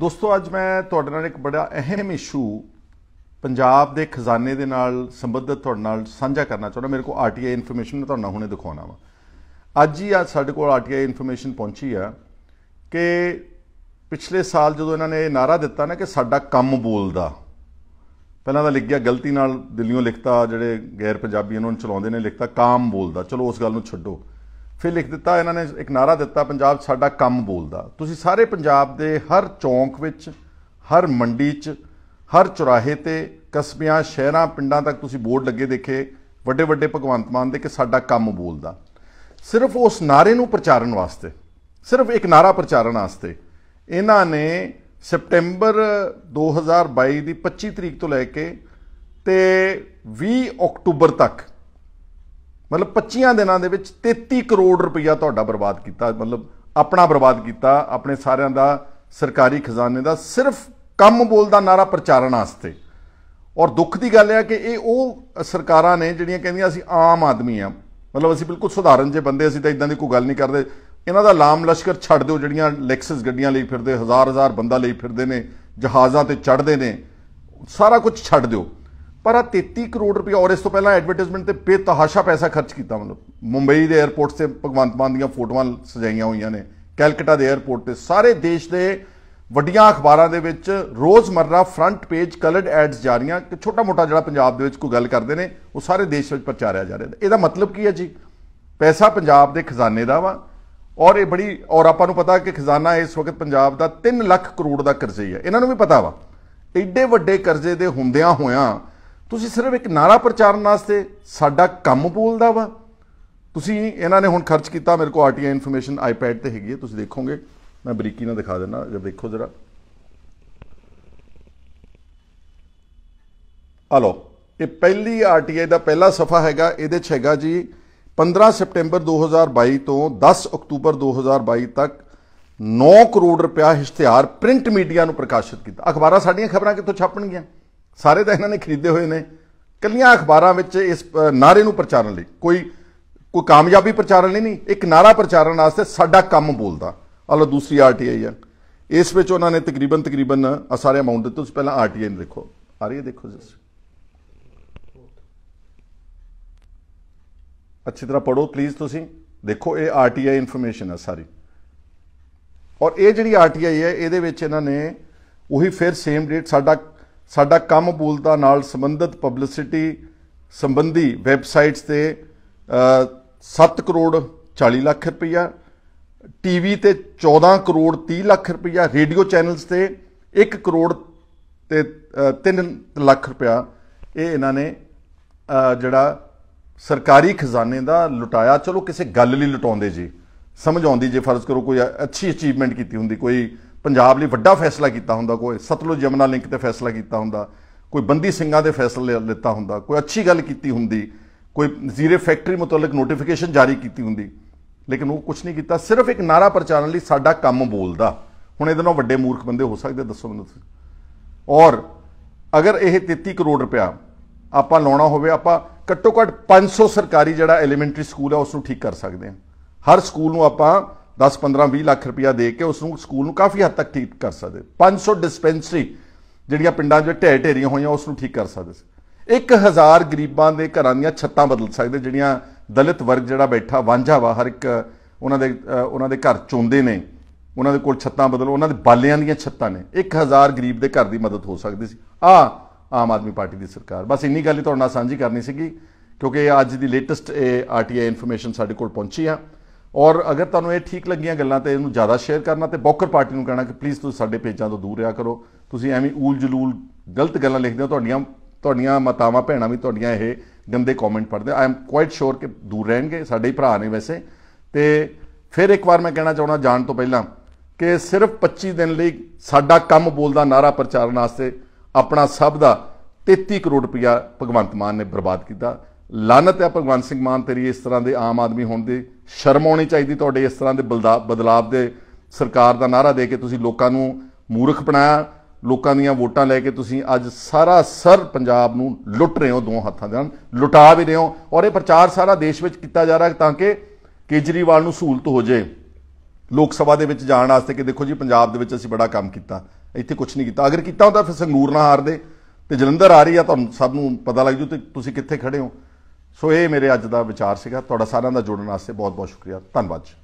ਦੋਸਤੋ ਅੱਜ ਮੈਂ ਤੁਹਾਡੇ ਨਾਲ ਇੱਕ ਬੜਾ ਅਹਿਮ ਇਸ਼ੂ ਪੰਜਾਬ ਦੇ ਖਜ਼ਾਨੇ ਦੇ ਨਾਲ ਸੰਬੰਧਿਤ ਤੁਹਾਡੇ ਨਾਲ ਸਾਂਝਾ ਕਰਨਾ ਚਾਹੁੰਦਾ ਮੇਰੇ ਕੋਲ ਆਰਟੀਆਈ ਇਨਫੋਰਮੇਸ਼ਨ ਮੈਂ ਤੁਹਾਨੂੰ ਹੁਣੇ ਦਿਖਾਉਣਾ ਵਾ ਅੱਜ ਹੀ ਆ ਸਾਡੇ ਕੋਲ ਆਰਟੀਆਈ ਇਨਫੋਰਮੇਸ਼ਨ ਪਹੁੰਚੀ ਆ ਕਿ ਪਿਛਲੇ ਸਾਲ ਜਦੋਂ ਇਹਨਾਂ ਨੇ ਇਹ ਨਾਰਾ ਦਿੱਤਾ ਨਾ ਕਿ ਸਾਡਾ ਕੰਮ ਬੋਲਦਾ ਪਹਿਲਾਂ ਤਾਂ ਲਿਖ ਗਿਆ ਗਲਤੀ ਨਾਲ ਦਿੱਲੀੋਂ ਲਿਖਤਾ ਜਿਹੜੇ ਗੈਰ ਪੰਜਾਬੀ ਇਹਨਾਂ ਨੂੰ ਚਲਾਉਂਦੇ ਨੇ ਲਿਖਤਾ ਕੰਮ ਬੋਲਦਾ ਚਲੋ ਉਸ ਗੱਲ ਨੂੰ ਛੱਡੋ ਫਿਰ ਲਿਖ ਦਿੱਤਾ ਇਹਨਾਂ ਨੇ ਇੱਕ ਨਾਰਾ ਦਿੱਤਾ ਪੰਜਾਬ ਸਾਡਾ ਕੰਮ ਬੋਲਦਾ ਤੁਸੀਂ ਸਾਰੇ ਪੰਜਾਬ ਦੇ ਹਰ ਚੌਂਕ ਵਿੱਚ ਹਰ ਮੰਡੀ 'ਚ ਹਰ ਚੁਰਾਹੇ ਤੇ ਕਸਬਿਆਂ ਸ਼ਹਿਰਾਂ ਪਿੰਡਾਂ ਤੱਕ ਤੁਸੀਂ ਬੋਰਡ ਲੱਗੇ ਦੇਖੇ ਵੱਡੇ ਵੱਡੇ ਭਗਵੰਤ ਮਾਨ ਦੇ ਕਿ ਸਾਡਾ ਕੰਮ ਬੋਲਦਾ ਸਿਰਫ ਉਸ ਨਾਰੇ ਨੂੰ ਪ੍ਰਚਾਰਨ ਵਾਸਤੇ ਸਿਰਫ ਇੱਕ ਨਾਰਾ ਪ੍ਰਚਾਰਨ ਵਾਸਤੇ ਇਹਨਾਂ ਨੇ ਸਪਟੈਂਬਰ 2022 ਦੀ 25 ਤਰੀਕ ਤੋਂ ਲੈ ਕੇ ਤੇ 20 ਅਕਤੂਬਰ ਤੱਕ ਮਤਲਬ 25 ਦਿਨਾਂ ਦੇ ਵਿੱਚ 33 ਕਰੋੜ ਰੁਪਇਆ ਤੁਹਾਡਾ ਬਰਬਾਦ ਕੀਤਾ ਮਤਲਬ ਆਪਣਾ ਬਰਬਾਦ ਕੀਤਾ ਆਪਣੇ ਸਾਰਿਆਂ ਦਾ ਸਰਕਾਰੀ ਖਜ਼ਾਨੇ ਦਾ ਸਿਰਫ ਕੰਮ ਬੋਲਦਾ ਨਾਰਾ ਪ੍ਰਚਾਰਨ ਵਾਸਤੇ ਔਰ ਦੁੱਖ ਦੀ ਗੱਲ ਹੈ ਕਿ ਇਹ ਉਹ ਸਰਕਾਰਾਂ ਨੇ ਜਿਹੜੀਆਂ ਕਹਿੰਦੀਆਂ ਅਸੀਂ ਆਮ ਆਦਮੀ ਆ ਮਤਲਬ ਅਸੀਂ ਬਿਲਕੁਲ ਸੁਧਾਰਨ ਜੇ ਬੰਦੇ ਅਸੀਂ ਤਾਂ ਇਦਾਂ ਦੀ ਕੋਈ ਗੱਲ ਨਹੀਂ ਕਰਦੇ ਇਹਨਾਂ ਦਾ ਲਾਮ ਲਸ਼ਕਰ ਛੱਡ ਦਿਓ ਜਿਹੜੀਆਂ ਲੈਕਸਸ ਗੱਡੀਆਂ ਲਈ ਫਿਰਦੇ ਹਜ਼ਾਰ ਹਜ਼ਾਰ ਬੰਦਾ ਲਈ ਫਿਰਦੇ ਨੇ ਜਹਾਜ਼ਾਂ ਤੇ ਚੜ੍ਹਦੇ ਨੇ ਸਾਰਾ ਕੁਝ ਛੱਡ ਦਿਓ ਪਰ ਆ 33 ਕਰੋੜ ਰੁਪਏ ਔਰ ਇਸ ਤੋਂ ਪਹਿਲਾਂ ਐਡਵਰਟਾਈਜ਼ਮੈਂਟ ਤੇ ਬੇਤਹਾਸ਼ਾ ਪੈਸਾ ਖਰਚ ਕੀਤਾ ਮਤਲਬ ਮੁੰਬਈ ਦੇ 에ਅਰਪੋਰਟ ਤੇ ਭਗਵੰਤ ਮਾਨ ਦੀਆਂ ਫੋਟੋਆਂ ਸਜਾਈਆਂ ਹੋਈਆਂ ਨੇ ਕੈਲਕਟਾ ਦੇ 에ਅਰਪੋਰਟ ਤੇ ਸਾਰੇ ਦੇਸ਼ ਦੇ ਵੱਡੀਆਂ ਅਖਬਾਰਾਂ ਦੇ ਵਿੱਚ ਰੋਜ਼ਮਰਰਾ ਫਰੰਟ ਪੇਜ ਕਲਰਡ ਐਡਸ ਜਾ ਰਹੀਆਂ ਕਿ ਛੋਟਾ ਮੋਟਾ ਜਿਹੜਾ ਪੰਜਾਬ ਦੇ ਵਿੱਚ ਕੋਈ ਗੱਲ ਕਰਦੇ ਨੇ ਉਹ ਸਾਰੇ ਦੇਸ਼ ਵਿੱਚ ਪ੍ਰਚਾਰਿਆ ਜਾ ਰਿਹਾ ਇਹਦਾ ਮਤਲਬ ਕੀ ਹੈ ਜੀ ਪੈਸਾ ਪੰਜਾਬ ਦੇ ਖਜ਼ਾਨੇ ਦਾ ਵਾ ਔਰ ਇਹ ਬੜੀ ਔਰ ਆਪਾਂ ਨੂੰ ਪਤਾ ਕਿ ਖਜ਼ਾਨਾ ਇਸ ਵਕਤ ਪੰਜਾਬ ਦਾ 3 ਲੱਖ ਕਰੋੜ ਦਾ ਕਰਜ਼ੇ ਹੈ ਇਹਨਾਂ ਨੂੰ ਵੀ ਪਤਾ ਵਾ ਐਡੇ ਵੱਡੇ ਕਰਜ਼ੇ ਦੇ ਹੁੰਦਿਆਂ ਹੋਇਆਂ ਤੁਸੀਂ ਸਿਰਫ ਇੱਕ ਨਾਰਾ ਪ੍ਰਚਾਰਨ ਵਾਸਤੇ ਸਾਡਾ ਕੰਮ ਬੋਲਦਾ ਵਾ ਤੁਸੀਂ ਇਹਨਾਂ ਨੇ ਹੁਣ ਖਰਚ ਕੀਤਾ ਮੇਰੇ ਕੋਲ ਆਰਟੀਆਈ ਇਨਫੋਰਮੇਸ਼ਨ ਆਈਪੈਡ ਤੇ ਹੈਗੀ ਹੈ ਤੁਸੀਂ ਦੇਖੋਗੇ ਮੈਂ ਬਰੀਕੀ ਨਾਲ ਦਿਖਾ ਦਿੰਦਾ ਜਦ ਦੇਖੋ ਜ਼ਰਾ ਹਲੋ ਇਹ ਪਹਿਲੀ ਆਰਟੀਆਈ ਦਾ ਪਹਿਲਾ ਸਫਾ ਹੈਗਾ ਇਹਦੇ 'ਚ ਹੈਗਾ ਜੀ 15 ਸਪਟੈਂਬਰ 2022 ਤੋਂ 10 ਅਕਤੂਬਰ 2022 ਤੱਕ 9 ਕਰੋੜ ਰੁਪਇਆ ਇਸ਼ਤਿਹਾਰ ਪ੍ਰਿੰਟ ਮੀਡੀਆ ਨੂੰ ਪ੍ਰਕਾਸ਼ਿਤ ਕੀਤਾ ਅਖਬਾਰਾਂ ਸਾਡੀਆਂ ਖਬਰਾਂ ਕਿੱਥੋਂ ਛਾਪਣਗੀਆਂ ਸਾਰੇ ਤਾਂ ਇਹਨਾਂ ਨੇ ਖਰੀਦੇ ਹੋਏ ਨੇ ਕੱਲੀਆਂ ਅਖਬਾਰਾਂ ਵਿੱਚ ਇਸ ਨਾਰੇ ਨੂੰ ਪ੍ਰਚਾਰਨ ਲਈ ਕੋਈ ਕੋਈ ਕਾਮਯਾਬੀ ਪ੍ਰਚਾਰਨ ਲਈ ਨਹੀਂ ਇੱਕ ਨਾਰਾ ਪ੍ਰਚਾਰਨ ਵਾਸਤੇ ਸਾਡਾ ਕੰਮ ਬੋਲਦਾ ਆਲੋ ਦੂਸਰੀ ਆਰਟੀਆਈ ਆ ਇਸ ਵਿੱਚ ਉਹਨਾਂ ਨੇ ਤਕਰੀਬਨ ਤਕਰੀਬਨ ਆ ਸਾਰੇ ਅਮਾਉਂਟ ਦਿੱਤੇ ਤੁਸੀਂ ਪਹਿਲਾਂ ਆਰਟੀਆਈ ਨੂੰ ਦੇਖੋ ਆ ਰਹੀ ਹੈ ਦੇਖੋ ਜੀ ਅੱਛੀ ਤਰ੍ਹਾਂ ਪੜੋ ਪਲੀਜ਼ ਤੁਸੀਂ ਦੇਖੋ ਇਹ ਆਰਟੀਆਈ ਇਨਫੋਰਮੇਸ਼ਨ ਆ ਸਾਰੀ ਔਰ ਇਹ ਜਿਹੜੀ ਆਰਟੀਆਈ ਹੈ ਇਹਦੇ ਵਿੱਚ ਇਹਨਾਂ ਨੇ ਉਹੀ ਫਿਰ ਸੇਮ ਡੇਟ ਸਾਡਾ ਸਾਡਾ ਕੰਮ ਬੋਲਦਾ ਨਾਲ ਸੰਬੰਧਿਤ ਪਬਲਿਸਿਟੀ ਸੰਬੰਧੀ ਵੈਬਸਾਈਟਸ ਤੇ 7 ਕਰੋੜ 40 ਲੱਖ ਰੁਪਇਆ ਟੀਵੀ ਤੇ 14 ਕਰੋੜ 30 ਲੱਖ ਰੁਪਇਆ ਰੇਡੀਓ ਚੈਨਲਸ ਤੇ 1 ਕਰੋੜ ਤੇ 3 ਲੱਖ ਰੁਪਇਆ ਇਹ ਇਹਨਾਂ ਨੇ ਜਿਹੜਾ ਸਰਕਾਰੀ ਖਜ਼ਾਨੇ ਦਾ ਲੁਟਾਇਆ ਚਲੋ ਕਿਸੇ ਗੱਲ ਲਈ ਲਟਾਉਂਦੇ ਜੀ ਸਮਝ ਆਉਂਦੀ ਜੇ ਫਰਜ਼ ਕਰੋ ਕੋਈ ਅੱਛੀ ਅਚੀਵਮੈਂਟ ਕੀਤੀ ਹੁੰਦੀ ਕੋਈ ਪੰਜਾਬ ਲਈ ਵੱਡਾ ਫੈਸਲਾ ਕੀਤਾ ਹੁੰਦਾ ਕੋਈ ਸਤਲੁਜ ਜਮਨਾ ਲਿੰਕ ਤੇ ਫੈਸਲਾ ਕੀਤਾ ਹੁੰਦਾ ਕੋਈ ਬੰਦੀ ਸਿੰਘਾਂ ਦੇ ਫੈਸਲੇ ਲੈਤਾ ਹੁੰਦਾ ਕੋਈ ਅੱਛੀ ਗੱਲ ਕੀਤੀ ਹੁੰਦੀ ਕੋਈ ਜ਼ੀਰੇ ਫੈਕਟਰੀ ਮੁਤਲਕ ਨੋਟੀਫਿਕੇਸ਼ਨ ਜਾਰੀ ਕੀਤੀ ਹੁੰਦੀ ਲੇਕਿਨ ਉਹ ਕੁਝ ਨਹੀਂ ਕੀਤਾ ਸਿਰਫ ਇੱਕ ਨਾਰਾ ਪ੍ਰਚਾਰਨ ਲਈ ਸਾਡਾ ਕੰਮ ਬੋਲਦਾ ਹੁਣ ਇਹਦੇ ਨਾਲ ਵੱਡੇ ਮੂਰਖ ਬੰਦੇ ਹੋ ਸਕਦੇ ਦੱਸੋ ਮੈਨੂੰ ਤੁਸੀਂ ਔਰ ਅਗਰ ਇਹ 33 ਕਰੋੜ ਰੁਪਇਆ ਆਪਾਂ ਲਾਉਣਾ ਹੋਵੇ ਆਪਾਂ ਘੱਟੋ ਘੱਟ 500 ਸਰਕਾਰੀ ਜਿਹੜਾ ਐਲੀਮੈਂਟਰੀ ਸਕੂਲ ਹੈ ਉਸ ਨੂੰ ਠੀਕ ਕਰ ਸਕਦੇ ਹਾਂ ਹਰ ਸਕੂਲ ਨੂੰ ਆਪਾਂ 10 15 20 ਲੱਖ ਰੁਪਇਆ ਦੇ ਕੇ ਉਸ ਨੂੰ ਸਕੂਲ ਨੂੰ ਕਾਫੀ ਹੱਦ ਤੱਕ ਠੀਕ ਕਰ ਸਕਦੇ 500 ਡਿਸਪੈਂਸਰੀ ਜਿਹੜੀਆਂ ਪਿੰਡਾਂ 'ਚ ਢੇ ਢੇਰੀਆਂ ਹੋਈਆਂ ਉਸ ਨੂੰ ਠੀਕ ਕਰ ਸਕਦੇ ਸੀ 1000 ਗਰੀਬਾਂ ਦੇ ਘਰਾਂ ਦੀਆਂ ਛੱਤਾਂ ਬਦਲ ਸਕਦੇ ਜਿਹੜੀਆਂ ਦਲਿਤ ਵਰਗ ਜਿਹੜਾ ਬੈਠਾ ਵਾਂਝਾ ਵਾ ਹਰ ਇੱਕ ਉਹਨਾਂ ਦੇ ਉਹਨਾਂ ਦੇ ਘਰ ਚੋਂਦੇ ਨੇ ਉਹਨਾਂ ਦੇ ਕੋਲ ਛੱਤਾਂ ਬਦਲੋ ਉਹਨਾਂ ਦੇ ਬਾਲਿਆਂ ਦੀਆਂ ਛੱਤਾਂ ਨੇ 1000 ਗਰੀਬ ਦੇ ਘਰ ਦੀ ਮਦਦ ਹੋ ਸਕਦੀ ਸੀ ਆ ਆਮ ਆਦਮੀ ਪਾਰਟੀ ਦੀ ਸਰਕਾਰ ਬਸ ਇੰਨੀ ਗੱਲ ਹੀ ਤੁਹਾਡੇ ਨਾਲ ਸਾਂਝੀ ਕਰਨੀ ਸੀਗੀ ਕਿਉਂਕਿ ਅੱਜ ਦੀ ਲੇਟੈਸਟ ਇਹ ਆਰਟੀਆਈ ਇਨਫੋਰਮੇਸ਼ਨ ਸਾਡੇ ਕੋਲ ਪਹੁੰਚੀ ਆ ਔਰ ਅਗਰ ਤੁਹਾਨੂੰ ਇਹ ਠੀਕ ਲੱਗੀਆਂ ਗੱਲਾਂ ਤੇ ਇਹਨੂੰ ਜ਼ਿਆਦਾ ਸ਼ੇਅਰ ਕਰਨਾ ਤੇ ਬੌਕਰ ਪਾਰਟੀ ਨੂੰ ਕਹਿਣਾ ਕਿ ਪਲੀਜ਼ ਤੁਸੀਂ ਸਾਡੇ ਪੇਜਾਂ ਤੋਂ ਦੂਰ ਰਿਹਾ ਕਰੋ ਤੁਸੀਂ ਐਵੇਂ ਊਲ ਜਲੂਲ ਗਲਤ ਗੱਲਾਂ ਲਿਖਦੇ ਹੋ ਤੁਹਾਡੀਆਂ ਤੁਹਾਡੀਆਂ ਮਾਤਾਵਾਂ ਭੈਣਾਂ ਵੀ ਤੁਹਾਡੀਆਂ ਇਹ ਗੰਦੇ ਕਮੈਂਟ ਪੜਦੇ ਆਈ ਐਮ ਕੁਆਇਟ ਸ਼ੋਰ ਕਿ ਦੂਰ ਰਹਿਣਗੇ ਸਾਡੇ ਹੀ ਭਰਾ ਨੇ ਵੈਸੇ ਤੇ ਫਿਰ ਇੱਕ ਵਾਰ ਮੈਂ ਕਹਿਣਾ ਚਾਹੁੰਦਾ ਜਾਣ ਤੋਂ ਪਹਿਲਾਂ ਕਿ ਸਿਰਫ 25 ਦਿਨ ਲਈ ਸਾਡਾ ਕੰਮ ਬੋਲਦਾ ਨਾਰਾ ਪ੍ਰਚਾਰਨ ਵਾਸਤੇ ਆਪਣਾ ਸਭ ਦਾ 33 ਕਰੋੜ ਰੁਪਇਆ ਭਗਵੰਤ ਮਾਨ ਨੇ ਬਰਬਾਦ ਕੀਤਾ ਲਾਨਤ ਹੈ ਭਗਵਾਨ ਸਿੰਘ ਮਾਨ ਤੇਰੀ ਇਸ ਤਰ੍ਹਾਂ ਦੇ ਆਮ ਆਦਮੀ ਹੋਣ ਦੀ ਸ਼ਰਮ ਆਉਣੀ ਚਾਹੀਦੀ ਤੁਹਾਡੇ ਇਸ ਤਰ੍ਹਾਂ ਦੇ ਬਦਲਾਬ ਦੇ ਸਰਕਾਰ ਦਾ ਨਾਰਾ ਦੇ ਕੇ ਤੁਸੀਂ ਲੋਕਾਂ ਨੂੰ ਮੂਰਖ ਬਣਾਇਆ ਲੋਕਾਂ ਦੀਆਂ ਵੋਟਾਂ ਲੈ ਕੇ ਤੁਸੀਂ ਅੱਜ ਸਾਰਾ ਸਰ ਪੰਜਾਬ ਨੂੰ ਲੁੱਟ ਰਹੇ ਹੋ ਦੋਹਾਂ ਹੱਥਾਂ ਦੇ ਨਾਲ ਲੁਟਾ ਵੀ ਰਹੇ ਹੋ ਔਰ ਇਹ ਪ੍ਰਚਾਰ ਸਾਰਾ ਦੇਸ਼ ਵਿੱਚ ਕੀਤਾ ਜਾ ਰਿਹਾ ਤਾਂ ਕਿ ਕੇਜਰੀਵਾਲ ਨੂੰ ਸਹੂਲਤ ਹੋ ਜੇ ਲੋਕ ਸਭਾ ਦੇ ਵਿੱਚ ਜਾਣ ਵਾਸਤੇ ਕਿ ਦੇਖੋ ਜੀ ਪੰਜਾਬ ਦੇ ਵਿੱਚ ਅਸੀਂ ਬੜਾ ਕੰਮ ਕੀਤਾ ਇੱਥੇ ਕੁਝ ਨਹੀਂ ਕੀਤਾ ਅਗਰ ਕੀਤਾ ਹੁੰਦਾ ਫਿਰ ਸੰਗਰੂਰ ਨਾ ਹਾਰਦੇ ਤੇ ਜਲੰਧਰ ਆ ਰਹੀ ਆ ਤੁਹਾਨੂੰ ਸਭ ਨੂੰ ਪਤਾ ਲੱਗ ਜੂ ਤੇ ਤੁਸੀਂ ਕਿੱਥੇ ਖੜੇ ਹੋ ਸੋ ਇਹ ਮੇਰੇ ਅੱਜ ਦਾ ਵਿਚਾਰ ਸੀਗਾ ਤੁਹਾਡਾ ਸਾਰਿਆਂ ਦਾ ਜੁੜਨ ਵਾਸਤੇ ਬਹੁਤ ਬਹੁਤ ਸ਼ੁਕਰੀਆ ਧੰਨਵਾਦ